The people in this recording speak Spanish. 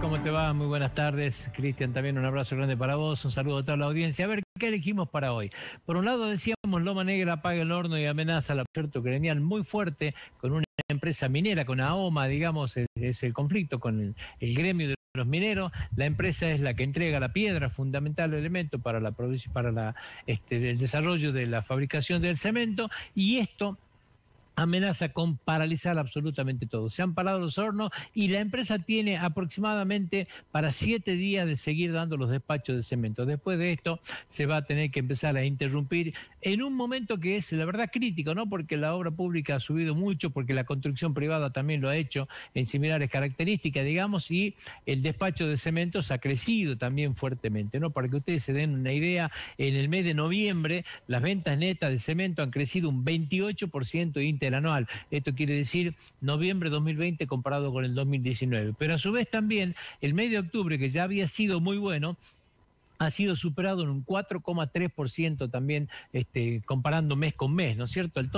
¿cómo te va? Muy buenas tardes. Cristian, también un abrazo grande para vos, un saludo a toda la audiencia. A ver, ¿qué elegimos para hoy? Por un lado decíamos, Loma Negra apaga el horno y amenaza al abierto gremial muy fuerte con una empresa minera, con AOMA, digamos, es, el conflicto con el, gremio de los mineros, la empresa es la que entrega la piedra, fundamental elemento para la para la este, el desarrollo de la fabricación del cemento, y esto amenaza con paralizar absolutamente todo. Se han parado los hornos y la empresa tiene aproximadamente para siete días de seguir dando los despachos de cemento. Después de esto se va a tener que empezar a interrumpir en un momento que es la verdad crítico, ¿no? Porque la obra pública ha subido mucho, porque la construcción privada también lo ha hecho en similares características, digamos, y el despacho de cementos ha crecido también fuertemente, ¿no? Para que ustedes se den una idea, en el mes de noviembre las ventas netas de cemento han crecido un 28% anual. Esto quiere decir noviembre 2020 comparado con el 2019. Pero a su vez también el mes de octubre, que ya había sido muy bueno, ha sido superado en un 4,3% también, este, comparando mes con mes, ¿no es cierto? El